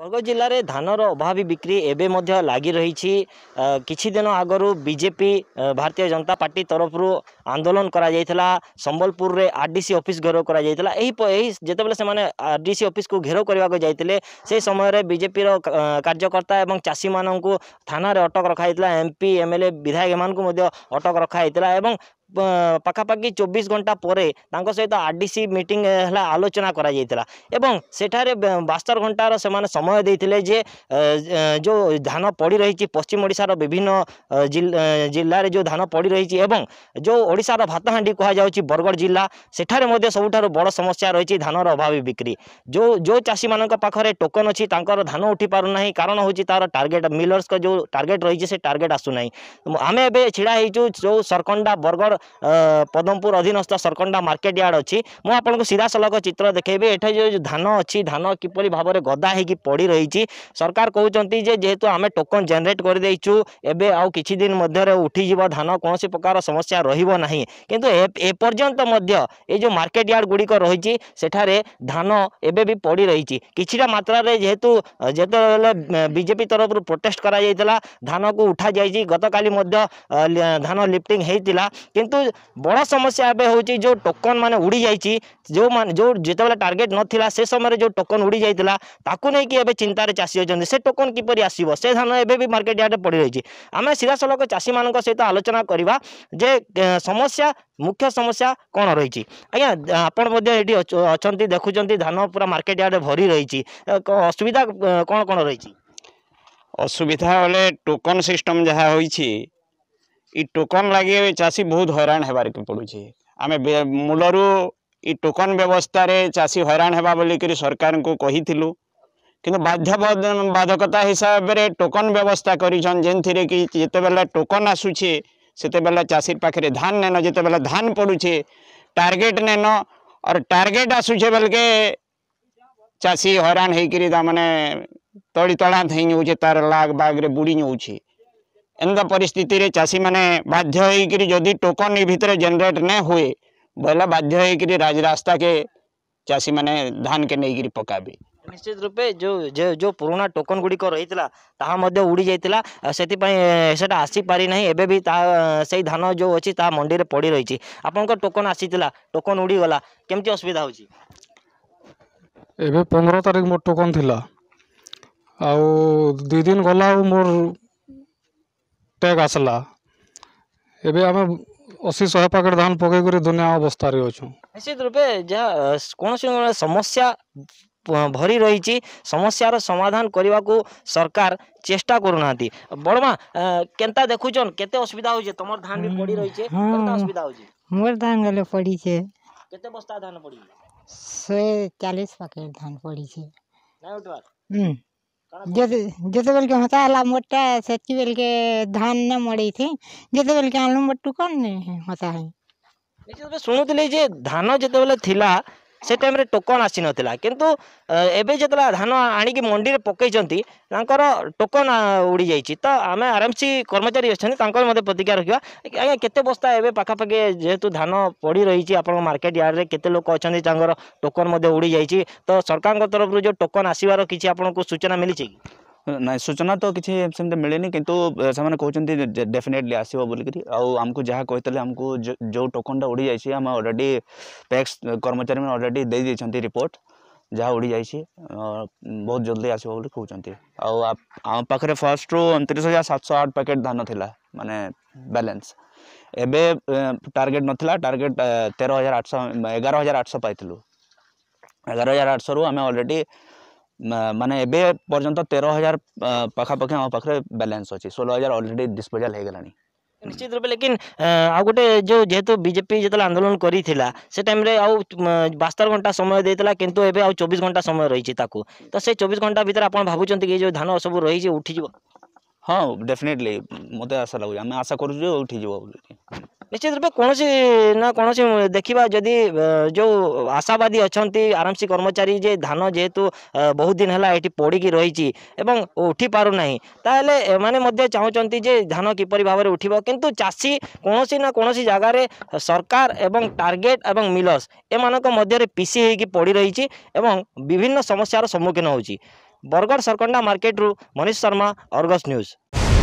ବରଗଡ଼ ଜିଲ୍ଲାରେ ଧାନର ଅଭାବୀ ବିକ୍ରି ଏବେ ମଧ୍ୟ ଲାଗି ରହିଛି କିଛି ଦିନ ଆଗରୁ ବିଜେପି ଭାରତୀୟ ଜନତା ପାର୍ଟି ତରଫରୁ ଆନ୍ଦୋଳନ କରାଯାଇଥିଲା ସମ୍ବଲପୁରରେ ଆର୍ ଡି ସି ଅଫିସ୍ ଘେରାଉ କରାଯାଇଥିଲା ଏହି ଏହି ଯେତେବେଳେ ସେମାନେ ଆର୍ ଡି ସି ଅଫିସ୍କୁ ଘେରାଉ କରିବାକୁ ଯାଇଥିଲେ ସେହି ସମୟରେ ବିଜେପିର କାର୍ଯ୍ୟକର୍ତ୍ତା ଏବଂ ଚାଷୀମାନଙ୍କୁ ଥାନାରେ ଅଟକ ରଖାଯାଇଥିଲା ଏମ୍ପି ଏମ୍ଏଲ୍ଏ ବିଧାୟକ ଏମାନଙ୍କୁ ମଧ୍ୟ ଅଟକ ରଖାଯାଇଥିଲା ଏବଂ ପାଖାପାଖି ଚବିଶ ଘଣ୍ଟା ପରେ ତାଙ୍କ ସହିତ ଆର୍ ଡି ସି ମିଟିଂ ହେଲା ଆଲୋଚନା କରାଯାଇଥିଲା ଏବଂ ସେଠାରେ ବାସ୍ତର ଘଣ୍ଟାର ସେମାନେ ସମୟ ଦେଇଥିଲେ ଯେ ଯେଉଁ ଧାନ ପଡ଼ି ରହିଛି ପଶ୍ଚିମ ଓଡ଼ିଶାର ବିଭିନ୍ନ ଜିଲ୍ଲାରେ ଯେଉଁ ଧାନ ପଡ଼ି ରହିଛି ଏବଂ ଯେଉଁ ଓଡ଼ିଶାର ଭାତହାଣ୍ଡି କୁହାଯାଉଛି ବରଗଡ଼ ଜିଲ୍ଲା ସେଠାରେ ମଧ୍ୟ ସବୁଠାରୁ ବଡ଼ ସମସ୍ୟା ରହିଛି ଧାନର ଅଭାବୀ ବିକ୍ରି ଯେଉଁ ଯେଉଁ ଚାଷୀମାନଙ୍କ ପାଖରେ ଟୋକନ୍ ଅଛି ତାଙ୍କର ଧାନ ଉଠି ପାରୁନାହିଁ କାରଣ ହେଉଛି ତା'ର ଟାର୍ଗେଟ୍ ମିଲର୍ସଙ୍କ ଯେଉଁ ଟାର୍ଗେଟ୍ ରହିଛି ସେ ଟାର୍ଗେଟ୍ ଆସୁନାହିଁ ଆମେ ଏବେ ଛିଡ଼ା ହେଇଛୁ ଯେଉଁ ସରକଣ୍ଡା ବରଗଡ଼ ପଦମପୁର ଅଧୀନସ୍ଥ ସରକଣ୍ଡା ମାର୍କେଟ ୟାର୍ଡ଼ ଅଛି ମୁଁ ଆପଣଙ୍କୁ ସିଧାସଳଖ ଚିତ୍ର ଦେଖେଇବି ଏଠାରେ ଯେଉଁ ଧାନ ଅଛି ଧାନ କିପରି ଭାବରେ ଗଦା ହେଇକି ପଡ଼ି ରହିଛି ସରକାର କହୁଛନ୍ତି ଯେ ଯେହେତୁ ଆମେ ଟୋକନ୍ ଜେନେରେଟ୍ କରିଦେଇଛୁ ଏବେ ଆଉ କିଛି ଦିନ ମଧ୍ୟରେ ଉଠିଯିବ ଧାନ କୌଣସି ପ୍ରକାର ସମସ୍ୟା ରହିବ ନାହିଁ କିନ୍ତୁ ଏପର୍ଯ୍ୟନ୍ତ ମଧ୍ୟ ଏ ଯେଉଁ ମାର୍କେଟ ୟାର୍ଡ଼ ଗୁଡ଼ିକ ରହିଛି ସେଠାରେ ଧାନ ଏବେ ବି ପଡ଼ି ରହିଛି କିଛିଟା ମାତ୍ରାରେ ଯେହେତୁ ଯେତେବେଳେ ବିଜେପି ତରଫରୁ ପ୍ରୋଟେଷ୍ଟ କରାଯାଇଥିଲା ଧାନକୁ ଉଠାଯାଇଛି ଗତକାଲି ମଧ୍ୟ ଧାନ ଲିଫ୍ଟିଂ ହୋଇଥିଲା କିନ୍ତୁ କିନ୍ତୁ ବଡ଼ ସମସ୍ୟା ଏବେ ହେଉଛି ଯେଉଁ ଟୋକନ୍ ମାନେ ଉଡ଼ିଯାଇଛି ଯେଉଁମାନେ ଯେଉଁ ଯେତେବେଳେ ଟାର୍ଗେଟ୍ ନଥିଲା ସେ ସମୟରେ ଯେଉଁ ଟୋକନ୍ ଉଡ଼ିଯାଇଥିଲା ତାକୁ ନେଇକି ଏବେ ଚିନ୍ତାରେ ଚାଷୀ ଅଛନ୍ତି ସେ ଟୋକନ୍ କିପରି ଆସିବ ସେ ଧାନ ଏବେ ବି ମାର୍କେଟ୍ ୟାର୍ଡ଼ରେ ପଡ଼ିରହିଛି ଆମେ ସିଧାସଳଖ ଚାଷୀମାନଙ୍କ ସହିତ ଆଲୋଚନା କରିବା ଯେ ସମସ୍ୟା ମୁଖ୍ୟ ସମସ୍ୟା କ'ଣ ରହିଛି ଆଜ୍ଞା ଆପଣ ମଧ୍ୟ ଏଠି ଅଛନ୍ତି ଦେଖୁଛନ୍ତି ଧାନ ପୁରା ମାର୍କେଟ୍ ୟାର୍ଡ଼ରେ ଭରି ରହିଛି ଅସୁବିଧା କ'ଣ କ'ଣ ରହିଛି ଅସୁବିଧା ବୋଲେ ଟୋକନ୍ ସିଷ୍ଟମ୍ ଯାହା ହୋଇଛି ये टोकन लगे चाषी बहुत हईरा होबार पड़ू आम मूल रू टोकन व्यवस्था रे चाषी हईरा होगा बोल कर सरकार को कही कि बाध्य बाधकता हिसाब से टोकन व्यवस्था करते टोकन आसुचे से चाषी पाखे धान नैन जिते बेला धान पड़ुचे टार्गेट नैन और टार्गेट आसुचे बल के चाषी हईरा होकर मैंने तड़ी तलांत हो तार लाग बाग्रे बुड़ी जाऊँचे एनता परिस्थित चाषी मैंने बाध्य जदि टोकन भितर जेनेट ने हुए बोले बाध्य राज रास्ता के चाषी मैंने धान के नहीं पकाबे निश्चित रूपे जो जो, जो पुराणा टोकन गुड़िक रही उड़ी जाता से आसीपारिना एवं भी से धान जो अच्छी मंडी में पड़ रही आप टोकन आसी टोकन उड़ीगला कमी असुविधा हो पंद्रह तारीख मोर टोकन थी आ दिन गला मोर ପ୍ୟାକ୍ ଆସିଲା ଏବେ ଆମେ ଅଶୀ ଶହେ ପ୍ୟାକେଟ୍ ଧାନ ପକେଇକରି ଦୁନିଆ ଅବସ୍ଥାରେ ଅଛୁ ନିଶ୍ଚିତ ରୂପେ ଯାହା କୌଣସି ସମସ୍ୟା ଭରି ରହିଛି ସମସ୍ୟାର ସମାଧାନ କରିବାକୁ ସରକାର ଚେଷ୍ଟା କରୁନାହାନ୍ତି ବଡ଼ମା କେନ୍ତା ଦେଖୁଛନ୍ କେତେ ଅସୁବିଧା ହଉଛେ ତମର ଧାନ ବି ପଡ଼ି ରହିଛେ କେନ୍ତା ଅସୁବିଧା ହଉଛେ ମୋର ଧାନ ଗଲେ ପଡ଼ିଛେ କେତେ ବସ୍ତା ଧାନ ପଡ଼ିଛେ ଶହେ ଚାଳିଶ ପ୍ୟାକେଟ୍ ଧାନ ପଡ଼ିଛେ ନାଇଁ ଉଠବାର ଯେତେବେଲକେ ହତା ହେଲା ମୋରଟା ସେତକି ବେଲକେ ଧାନ ନେ ମଡ଼େଇଥି ଯେତେବେଲକେ ଆଣିଲୁ ମୋରଟୁ କ'ଣ ହତା ହେଇ ଶୁଣୁଥିଲି ଯେ ଧାନ ଯେତେବେଳେ ଥିଲା से टाइम टोकन आसी नाला कितु एवं जो धान आणिक मंडी में पकईर टोकन उड़ी जाइए तो आम आरएमसी कर्मचारी अच्छा मत प्रतिका रखा आज्ञा के बस्ता एवं पाखापाखि जेहेतु धान पड़ रही आप मार्केट यार्ड में कते लोक अच्छे टोकन उड़ी जाइए तो सरकार तरफ जो टोकन आसवर कि आपको सूचना मिली ना सूचना तो किसी सेमती मिलेनि कितु से कहते डेफिनेटली आसो बोल आमको जहाँ कही आमको जो टोकनटा उड़ी जाइए आम अलरेडी पैक्स कर्मचारी मैंने अलरेडी दे दी रिपोर्ट जहाँ उड़ी जाइए बहुत जल्दी आसो बोल कहते आम पाखे फर्स्ट रू अंतरीश हजार सात सौ आठ पैकेट धान था मानने बालान्स एबे टारगेट नाला टार्गेट तेरह हजार आठश एगार हजार आठ सौ पाइलु एगार हजार आठ सौ रु आम अलरेडी मान एर्यन तेरह हजार पाखापाखी आम पाखे बैलेन्स अच्छे षोलह हजार अलरेडी डिस्पोजाल होगा निश्चित रूप लेकिन आ गोटे जो जेहेतु बीजेपी जो आंदोलन करी टाइम बास्तर घंटा समय देता कितु चौबीस घंटा समय रही है तो चौबीस घंटा भितर आप भावुंत कि जो धान सब रही उठीज हाँ डेफिनेटली मत आशा लगे आम आशा कर उठीज ନିଶ୍ଚିତ ରୂପେ କୌଣସି ନା କୌଣସି ଦେଖିବା ଯଦି ଯେଉଁ ଆଶାବାଦୀ ଅଛନ୍ତି ଆରାମସି କର୍ମଚାରୀ ଯେ ଧାନ ଯେହେତୁ ବହୁତ ଦିନ ହେଲା ଏଠି ପଡ଼ିକି ରହିଛି ଏବଂ ଉଠି ପାରୁନାହିଁ ତାହେଲେ ଏମାନେ ମଧ୍ୟ ଚାହୁଁଛନ୍ତି ଯେ ଧାନ କିପରି ଭାବରେ ଉଠିବ କିନ୍ତୁ ଚାଷୀ କୌଣସି ନା କୌଣସି ଜାଗାରେ ସରକାର ଏବଂ ଟାର୍ଗେଟ୍ ଏବଂ ମିଲସ୍ ଏମାନଙ୍କ ମଧ୍ୟରେ ପିସି ହୋଇକି ପଡ଼ି ରହିଛି ଏବଂ ବିଭିନ୍ନ ସମସ୍ୟାର ସମ୍ମୁଖୀନ ହେଉଛି ବରଗଡ଼ ସରକଣ୍ଡା ମାର୍କେଟରୁ ମନୀଷ ଶର୍ମା ଅର୍ଗସ୍ ନ୍ୟୁଜ୍